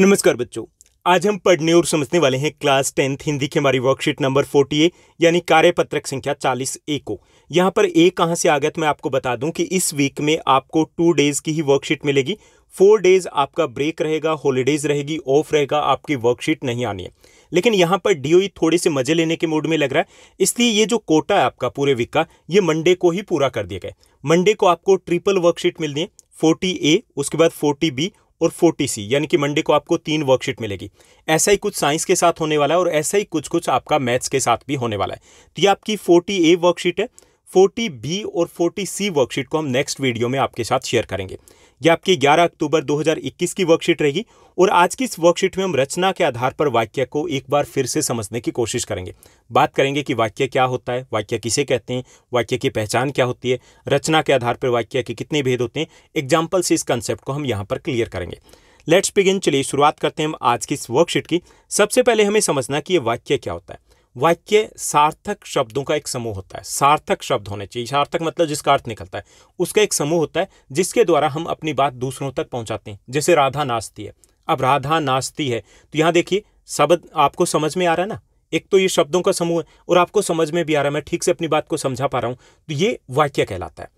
नमस्कार बच्चों आज हम पढ़ने और समझने वाले हैं क्लास टेंथ हिंदी की हमारी वर्कशीट नंबर फोर्टी ए यानी कार्यपत्रक संख्या चालीस ए को यहाँ पर ए कहाँ से आ गया तो मैं आपको बता दूं कि इस वीक में आपको टू डेज की ही वर्कशीट मिलेगी फोर डेज आपका ब्रेक रहेगा हॉलीडेज रहेगी ऑफ रहेगा आपकी वर्कशीट नहीं आनी है लेकिन यहाँ पर डी e थोड़े से मजे लेने के मूड में लग रहा है इसलिए ये जो कोटा है आपका पूरे वीक का ये मंडे को ही पूरा कर दिया गया मंडे को आपको ट्रिपल वर्कशीट मिलनी है फोर्टी ए उसके बाद फोर्टी बी और सी यानी कि मंडे को आपको तीन वर्कशीट मिलेगी ऐसा ही कुछ साइंस के साथ होने वाला है और ऐसा ही कुछ कुछ आपका मैथ्स के साथ भी होने वाला है तो ये आपकी फोर्टी ए वर्कशीट है फोर्टी बी और फोर्टी सी वर्कशीट को हम नेक्स्ट वीडियो में आपके साथ शेयर करेंगे ये आपकी 11 अक्टूबर 2021 की वर्कशीट रहेगी और आज की इस वर्कशीट में हम रचना के आधार पर वाक्य को एक बार फिर से समझने की कोशिश करेंगे बात करेंगे कि वाक्य क्या होता है वाक्य किसे कहते हैं वाक्य की पहचान क्या होती है रचना के आधार पर वाक्य के कितने भेद होते हैं एग्जाम्पल से इस कंसेप्ट को हम यहाँ पर क्लियर करेंगे लेट्स बिगिन चलिए शुरुआत करते हैं हम आज की इस वर्कशीट की सबसे पहले हमें समझना कि ये वाक्य क्या होता है वाक्य सार्थक शब्दों का एक समूह होता है सार्थक शब्द होने चाहिए सार्थक मतलब जिसका अर्थ निकलता है उसका एक समूह होता है जिसके द्वारा हम अपनी बात दूसरों तक पहुंचाते हैं जैसे राधा नाचती है अब राधा नाचती है तो यहाँ देखिए शब्द आपको समझ में आ रहा है ना एक तो ये शब्दों का समूह है और आपको समझ में भी आ रहा है मैं ठीक से अपनी बात को समझा पा रहा हूँ तो ये वाक्य कहलाता है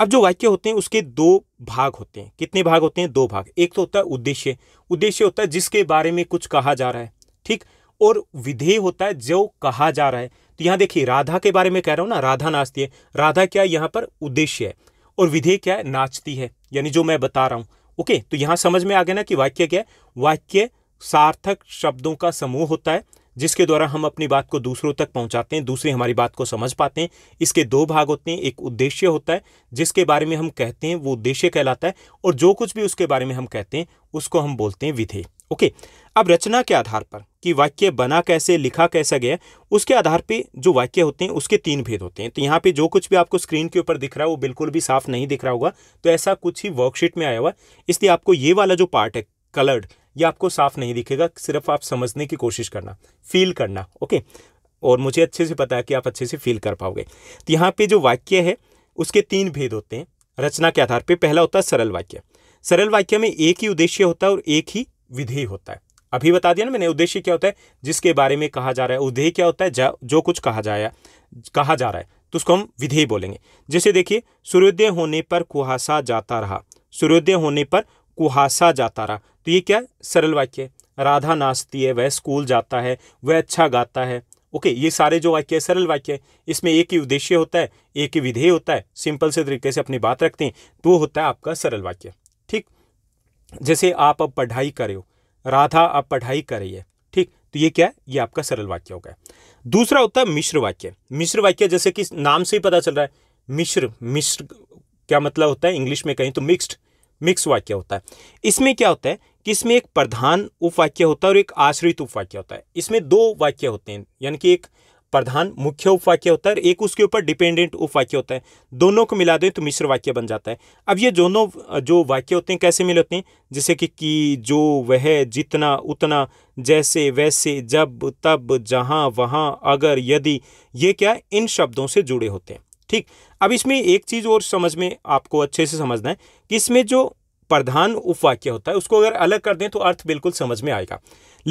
अब जो वाक्य होते हैं उसके दो भाग होते हैं कितने भाग होते हैं दो भाग एक तो होता है उद्देश्य उद्देश्य होता है जिसके बारे में कुछ कहा जा रहा है ठीक और विधेय होता है जो कहा जा रहा है तो यहाँ देखिए राधा के बारे में कह रहा हूँ ना राधा नाचती है राधा क्या यहाँ पर उद्देश्य है और विधेय क्या है नाचती है यानी जो मैं बता रहा हूँ ओके तो यहाँ समझ में आ गया ना कि वाक्य क्या है वाक्य सार्थक शब्दों का समूह होता है जिसके द्वारा हम अपनी बात को दूसरों तक पहुंचाते हैं दूसरे हमारी बात को समझ पाते हैं इसके दो भाग होते हैं एक उद्देश्य होता है जिसके बारे में हम कहते हैं वो उद्देश्य कहलाता है और जो कुछ भी उसके बारे में हम कहते हैं उसको हम बोलते हैं विधेय ओके अब रचना के आधार पर कि वाक्य बना कैसे लिखा कैसा गया उसके आधार पे जो वाक्य होते हैं उसके तीन भेद होते हैं तो यहाँ पे जो कुछ भी आपको स्क्रीन के ऊपर दिख रहा है वो बिल्कुल भी साफ नहीं दिख रहा होगा तो ऐसा कुछ ही वर्कशीट में आया हुआ इसलिए आपको ये वाला जो पार्ट है कलर्ड ये आपको साफ नहीं दिखेगा सिर्फ आप समझने की कोशिश करना फील करना ओके और मुझे अच्छे से पता है कि आप अच्छे से फील कर पाओगे तो यहाँ पे जो वाक्य है उसके तीन भेद होते हैं रचना के आधार पर पहला होता है सरल वाक्य सरल वाक्य में एक ही उद्देश्य होता है और एक ही विधेय होता है अभी बता दिया ना मैंने उद्देश्य क्या होता है जिसके बारे में कहा जा रहा है उद्देश्य क्या होता है जा, जो कुछ कहा जाया कहा जा रहा है तो उसको हम विधेय बोलेंगे जैसे देखिए सूर्योदय होने पर कुहासा जाता रहा सूर्योदय होने पर कुहासा जाता रहा तो ये क्या सरल वाक्य है राधा नाचती है वह स्कूल जाता है वह अच्छा गाता है ओके ये सारे जो वाक्य है सरल वाक्य है इसमें एक ही उद्देश्य होता है एक ही विधेय होता है सिंपल से तरीके से अपनी बात रखते हैं तो होता है आपका सरल वाक्य ठीक जैसे आप अब पढ़ाई करे हो राधा आप पढ़ाई करिए ठीक तो ये क्या है ये आपका सरल वाक्य होगा दूसरा होता है मिश्र वाक्य मिश्र वाक्य जैसे कि नाम से ही पता चल रहा है मिश्र मिश्र क्या मतलब होता है इंग्लिश में कहीं तो मिक्स्ड मिक्स वाक्य होता है इसमें क्या होता है कि इसमें एक प्रधान उपवाक्य होता है और एक आश्रित उपवाक्य होता है इसमें दो वाक्य होते हैं यानी कि एक प्रधान मुख्य उपवाक्य होता है और एक उसके ऊपर डिपेंडेंट उपवाक्य होता है दोनों को मिला दें तो मिश्र वाक्य बन जाता है अब ये दोनों जो वाक्य होते हैं कैसे मिले होते हैं जैसे कि कि जो वह जितना उतना जैसे वैसे जब तब जहाँ वहाँ अगर यदि ये क्या इन शब्दों से जुड़े होते हैं ठीक अब इसमें एक चीज़ और समझ में आपको अच्छे से समझना है कि इसमें जो प्रधान उपवाक्य होता है उसको अगर अलग कर दें तो अर्थ बिल्कुल समझ में आएगा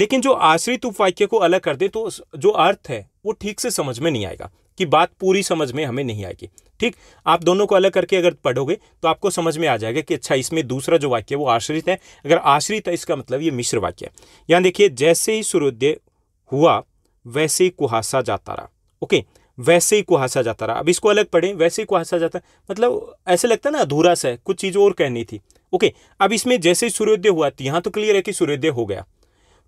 लेकिन जो आश्रित उपवाक्य को अलग कर दें तो जो अर्थ है वो ठीक से समझ में नहीं आएगा कि बात पूरी समझ में हमें नहीं आएगी ठीक आप दोनों को अलग करके अगर पढ़ोगे तो आपको समझ में आ जाएगा कि अच्छा इसमें दूसरा जो वाक्य है वो आश्रित है अगर आश्रित है इसका मतलब ये मिश्र वाक्य है यहाँ देखिए जैसे ही सूर्योदय हुआ वैसे ही कुहासा जाता रहा ओके वैसे ही कुहासा जाता रहा अब इसको अलग पढ़े वैसे ही कुहासा जाता मतलब ऐसे लगता है ना अधूरा सा है कुछ चीज़ और कहनी थी ओके अब इसमें जैसे ही सूर्योदय हुआ यहाँ तो क्लियर है कि सूर्योदय हो गया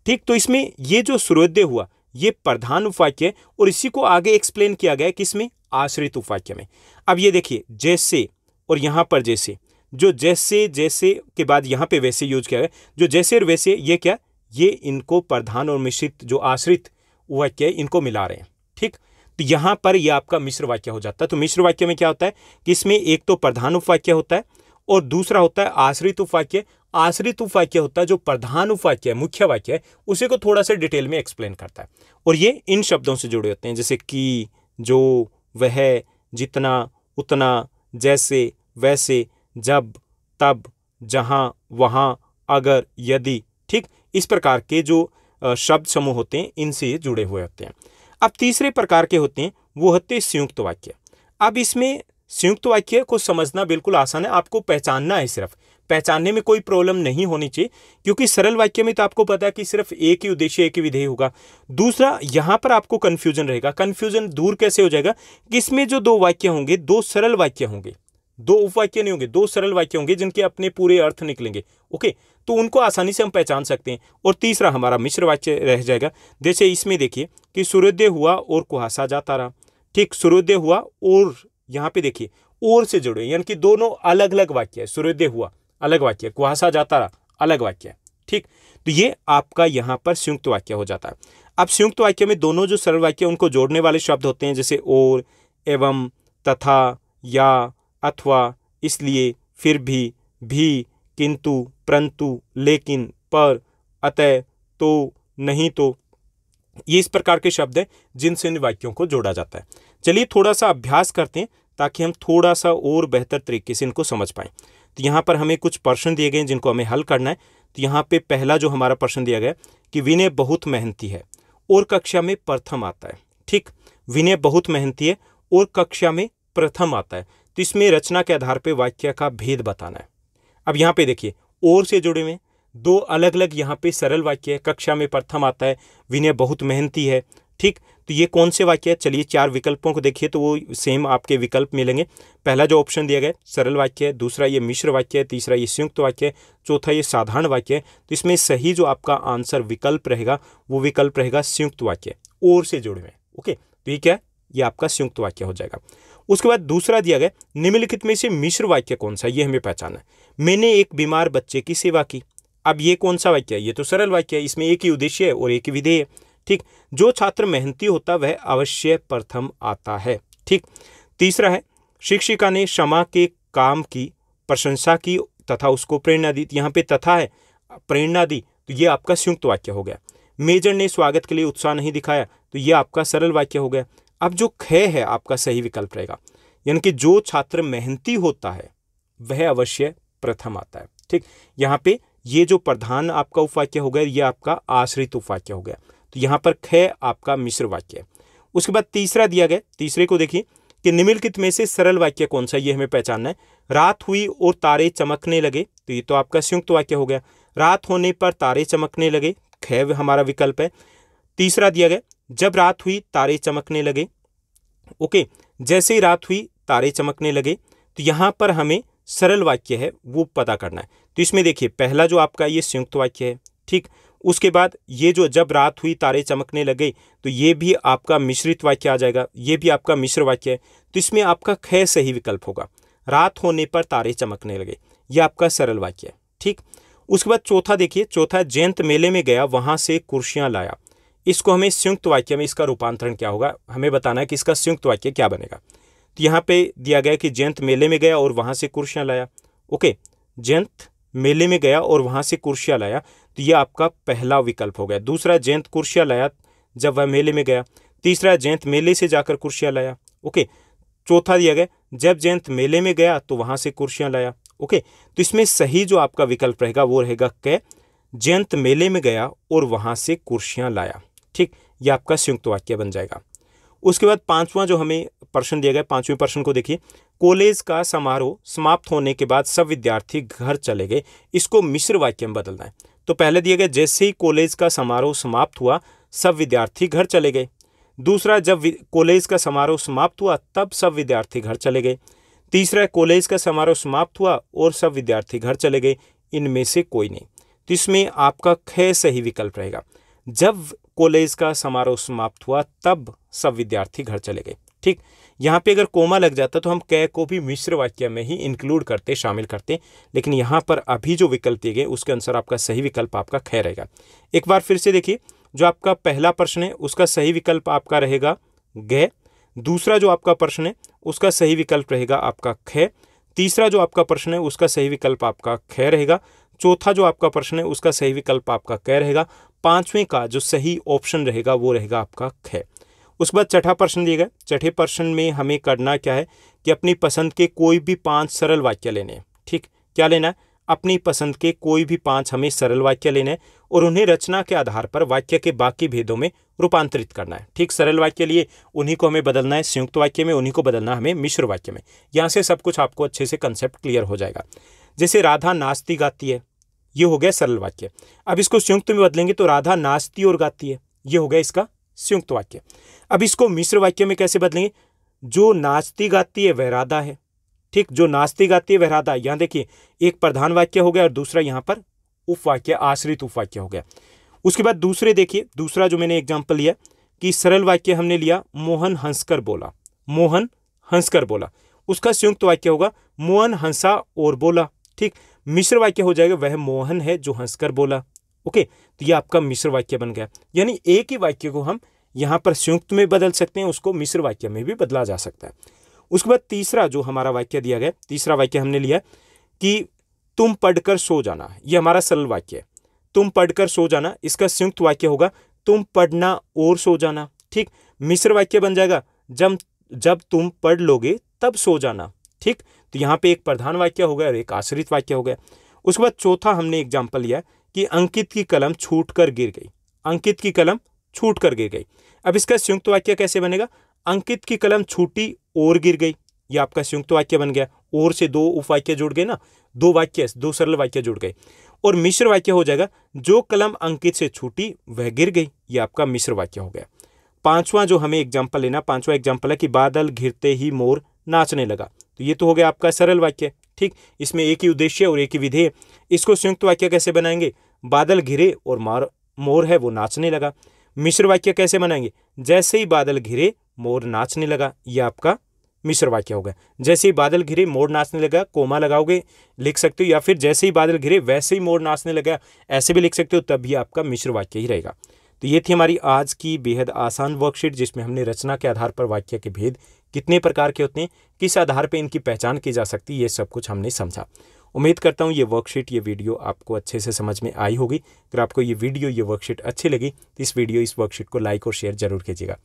ठीक तो इसमें ये जो सूर्योदय हुआ ये प्रधान है और इसी को आगे एक्सप्लेन किया गया किसमें आश्रित उपवाक्य में अब ये देखिए जैसे और यहाँ पर जैसे जो जैसे जैसे के बाद यहाँ पे वैसे यूज किया गया जो जैसे और वैसे ये क्या ये इनको प्रधान और मिश्रित जो आश्रित वाक्य इनको मिला रहे हैं ठीक तो यहाँ पर यह आपका मिश्र वाक्य हो जाता है तो मिश्र वाक्य में क्या होता है कि इसमें एक तो प्रधान उपवाक्य होता है और दूसरा होता है आश्रित उपवाक्य आश्रित उपवाक्य होता है जो प्रधान उपवाक्य है मुख्य वाक्य है उसी को थोड़ा सा डिटेल में एक्सप्लेन करता है और ये इन शब्दों से जुड़े होते हैं जैसे कि जो वह जितना उतना जैसे वैसे जब तब जहाँ वहाँ अगर यदि ठीक इस प्रकार के जो शब्द समूह होते हैं इनसे जुड़े हुए होते हैं अब तीसरे प्रकार के होते हैं वो होते हैं संयुक्त वाक्य अब इसमें संयुक्त वाक्य को समझना बिल्कुल आसान है आपको पहचानना है सिर्फ पहचानने में कोई प्रॉब्लम नहीं होनी चाहिए क्योंकि सरल वाक्य में तो आपको पता है कि सिर्फ एक ही उद्देश्य एक ही विधेय होगा दूसरा यहाँ पर आपको कन्फ्यूजन रहेगा कन्फ्यूजन दूर कैसे हो जाएगा कि इसमें जो दो वाक्य होंगे दो सरल वाक्य होंगे दो उपवाक्य नहीं होंगे दो सरल वाक्य होंगे जिनके अपने पूरे अर्थ निकलेंगे ओके तो उनको आसानी से हम पहचान सकते हैं और तीसरा हमारा मिश्र वाक्य रह जाएगा जैसे इसमें देखिए कि सूर्योदय हुआ और कुहासा जाता रहा ठीक सूर्योदय हुआ और यहाँ पे देखिए और से जुड़े यानी कि दोनों अलग अलग वाक्य है सूर्योदय हुआ अलग वाक्य कुहासा जाता रहा अलग वाक्य है ठीक तो ये आपका यहाँ पर संयुक्त वाक्य हो जाता है अब संयुक्त वाक्य में दोनों जो सरल वाक्य उनको जोड़ने वाले शब्द होते हैं जैसे और एवं तथा या अथवा इसलिए फिर भी भी किंतु परंतु लेकिन पर अतः तो नहीं तो ये इस प्रकार के शब्द हैं जिनसे इन वाक्यों को जोड़ा जाता है चलिए थोड़ा सा अभ्यास करते हैं ताकि हम थोड़ा सा और बेहतर तरीके से इनको समझ पाएँ तो यहाँ पर हमें कुछ प्रश्न दिए गए हैं जिनको हमें हल करना है तो यहाँ पे पहला जो हमारा प्रश्न दिया गया कि विनय बहुत मेहनती है और कक्षा में प्रथम आता है ठीक विनय बहुत मेहनती है और कक्षा में प्रथम आता है तो इसमें रचना के आधार पर वाक्य का भेद बताना है अब यहाँ पर देखिए और से जुड़े हुए दो अलग अलग यहाँ पे सरल वाक्य है कक्षा में प्रथम आता है विनय बहुत मेहनती है ठीक तो ये कौन से वाक्य है चलिए चार विकल्पों को देखिए तो वो सेम आपके विकल्प मिलेंगे पहला जो ऑप्शन दिया गया सरल वाक्य है दूसरा ये मिश्र वाक्य है तीसरा ये संयुक्त वाक्य है चौथा ये साधारण वाक्य है तो इसमें सही जो आपका आंसर विकल्प रहेगा वो विकल्प रहेगा संयुक्त वाक्य और से जुड़े हुए ओके तो ये क्या है ये आपका संयुक्त वाक्य हो जाएगा उसके बाद दूसरा दिया गया निम्नलिखित में से मिश्र वाक्य कौन सा ये हमें पहचाना है मैंने एक बीमार बच्चे की सेवा की अब ये कौन सा वाक्य है ये तो सरल वाक्य है इसमें एक ही उद्देश्य है और एक ही विधेय है ठीक जो छात्र मेहनती होता वह अवश्य प्रथम आता है ठीक तीसरा है शिक्षिका ने क्षमा के काम की प्रशंसा की तथा उसको प्रेरणा दी यहाँ पे तथा है प्रेरणा दी तो ये आपका संयुक्त वाक्य हो गया मेजर ने स्वागत के लिए उत्साह नहीं दिखाया तो ये आपका सरल वाक्य हो गया अब जो ख है आपका सही विकल्प रहेगा यानी कि जो छात्र मेहनती होता है वह अवश्य प्रथम आता है ठीक यहाँ पे ये जो प्रधान आपका उपवाक्य हो गया ये आपका आश्रित उपवाक्य हो गया तो यहाँ पर ख आपका मिश्र वाक्य है उसके बाद तीसरा दिया गया तीसरे को देखिए कि निम्नलिखित में से सरल वाक्य कौन सा ये हमें पहचानना है रात हुई और तारे चमकने लगे तो ये तो आपका संयुक्त वाक्य हो गया रात होने पर तारे चमकने लगे ख हमारा विकल्प है तीसरा दिया गया जब रात हुई तारे चमकने लगे ओके जैसे ही रात हुई तारे चमकने लगे तो यहाँ पर हमें सरल वाक्य है वो पता करना है तो इसमें देखिए पहला जो आपका ये संयुक्त वाक्य है ठीक उसके बाद ये जो जब रात हुई तारे चमकने लगे तो ये भी आपका मिश्रित वाक्य आ जाएगा ये भी आपका मिश्र वाक्य है तो इसमें आपका खै सही विकल्प होगा रात होने पर तारे चमकने लगे यह आपका सरल वाक्य है ठीक उसके बाद चौथा देखिए चौथा जयंत मेले में गया वहाँ से कुर्सियाँ लाया इसको हमें संयुक्त वाक्य में इसका रूपांतरण क्या होगा हमें बताना है कि इसका संयुक्त वाक्य क्या बनेगा तो यहाँ पे दिया गया कि जयंत मेले में गया और वहाँ से कुर्सियाँ लाया ओके जयंत मेले में गया और वहाँ से कुर्सियाँ लाया तो ये आपका पहला विकल्प हो गया दूसरा जयंत कुर्सिया लाया जब वह मेले में गया तीसरा जयंत मेले से जाकर कुर्सियाँ लाया ओके चौथा दिया गया जब जयंत मेले में गया तो वहाँ से कुर्सियाँ लाया ओके तो इसमें सही जो आपका विकल्प रहेगा वो रहेगा कै जयंत मेले में गया और वहाँ से कुर्सियाँ लाया ठीक यह आपका संयुक्त वाक्य बन जाएगा उसके बाद पांचवा जो हमें प्रश्न दिया गया पांचवें प्रश्न को देखिए कॉलेज का समारोह समाप्त होने के बाद सब विद्यार्थी घर चले गए इसको मिश्र वाक्य में बदलना है तो पहले दिए गए जैसे ही कॉलेज का समारोह समाप्त हुआ सब विद्यार्थी घर चले गए दूसरा जब कॉलेज का समारोह समाप्त हुआ तब सब विद्यार्थी घर चले गए तीसरा कॉलेज का समारोह समाप्त हुआ और सब विद्यार्थी घर चले गए इनमें से कोई नहीं तो इसमें आपका खै सही विकल्प रहेगा जब कॉलेज का समारोह समाप्त हुआ तब सब विद्यार्थी घर चले गए ठीक यहाँ पे अगर कोमा लग जाता तो हम कै को भी मिश्र वाक्य में ही इंक्लूड करते शामिल करते लेकिन यहाँ पर अभी जो विकल्प दिए गए उसके अनुसार आपका सही विकल्प आपका खै रहेगा एक बार फिर से देखिए जो आपका पहला प्रश्न है उसका सही विकल्प आपका रहेगा गै दूसरा जो आपका प्रश्न है उसका सही विकल्प रहेगा आपका खै तीसरा जो आपका प्रश्न है उसका सही विकल्प आपका खै रहेगा चौथा जो आपका प्रश्न है उसका सही विकल्प आपका कै रहेगा पांचवें का जो सही ऑप्शन रहेगा वो रहेगा आपका खै उसके बाद छठा प्रश्न दिए गए छठे प्रश्न में हमें करना क्या है कि अपनी पसंद के कोई भी पांच सरल वाक्य लेने हैं ठीक क्या लेना है अपनी पसंद के कोई भी पांच हमें सरल वाक्य लेने हैं और उन्हें रचना के आधार पर वाक्य के बाकी भेदों में रूपांतरित करना है ठीक सरल वाक्य लिए उन्हीं को हमें बदलना है संयुक्त वाक्य में उन्हीं को बदलना हमें मिश्र वाक्य में यहाँ से सब कुछ आपको अच्छे से कंसेप्ट क्लियर हो जाएगा जैसे राधा नास्ती गाती है ये हो गया सरल वाक्य अब इसको संयुक्त में बदलेंगे तो राधा नास्ती और गाती है ये हो गया इसका संयुक्त वाक्य अब इसको मिश्र वाक्य में कैसे बदलेंगे जो नाचती गाती है वह राधा है ठीक जो नाचती गाती है वह राधा यहां देखिए एक प्रधान वाक्य हो गया और दूसरा यहां पर उपवाक्य आश्रित उपवाक्य हो गया उसके बाद दूसरे देखिए दूसरा जो मैंने एग्जाम्पल लिया कि सरल वाक्य हमने लिया मोहन हंसकर बोला मोहन हंसकर बोला उसका संयुक्त वाक्य होगा मोहन हंसा और बोला ठीक मिश्र वाक्य हो जाएगा वह मोहन है जो हंसकर बोला ओके तो ये आपका मिश्र वाक्य बन गया यानी एक ही वाक्य को हम यहाँ पर संयुक्त में बदल सकते हैं उसको मिश्र वाक्य में भी बदला जा सकता है उसके बाद तीसरा जो हमारा वाक्य दिया गया तीसरा वाक्य हमने लिया कि तुम पढ़कर सो जाना ये हमारा सरल वाक्य है तुम पढ़कर सो जाना इसका संयुक्त वाक्य होगा तुम पढ़ना और सो जाना ठीक मिश्र वाक्य बन जाएगा जब जब तुम पढ़ लोगे तब सो जाना ठीक तो यहाँ पे एक प्रधान वाक्य हो गया और एक आश्रित वाक्य हो गया उसके बाद चौथा हमने एग्जाम्पल लिया कि अंकित की कलम छूट कर गिर गई अंकित की कलम छूट कर गिर गई अब इसका संयुक्त वाक्य कैसे बनेगा अंकित की कलम छूटी और गिर गई ये आपका संयुक्त वाक्य बन गया और से दो उपवाक्य जुड़ गए ना दो वाक्य दो सरल वाक्य जुड़ गए और मिश्र वाक्य हो जाएगा जो कलम अंकित से छूटी वह गिर गई ये आपका मिश्र वाक्य हो गया पांचवा जो हमें एग्जाम्पल लेना पांचवा एग्जाम्पल है कि बादल घिरते ही मोर नाचने लगा तो ये तो हो गया आपका सरल वाक्य ठीक इसमें एक ही उद्देश्य और एक ही विधेय इसको संयुक्त वाक्य कैसे बनाएंगे बादल घिरे और मार मोर है वो नाचने लगा मिश्र वाक्य कैसे बनाएंगे जैसे ही बादल घिरे मोर नाचने लगा ये आपका मिश्र वाक्य होगा जैसे ही बादल घिरे मोर नाचने लगा कोमा लगाओगे लिख सकते हो या फिर जैसे ही बादल घिरे वैसे ही मोर नाचने लगा ऐसे भी लिख सकते हो तब ये आपका मिश्र वाक्य ही रहेगा तो ये थी हमारी आज की बेहद आसान वर्कशीट जिसमें हमने रचना के आधार पर वाक्य के भेद कितने प्रकार के होते हैं किस आधार पर इनकी पहचान की जा सकती है ये सब कुछ हमने समझा उम्मीद करता हूँ ये वर्कशीट ये वीडियो आपको अच्छे से समझ में आई होगी अगर आपको ये वीडियो ये वर्कशीट अच्छी लगी तो इस वीडियो इस वर्कशीट को लाइक और शेयर जरूर कीजिएगा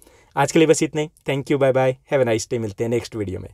आज के लिए बस इतना ही thank you bye bye have a nice day मिलते हैं नेक्स्ट वीडियो में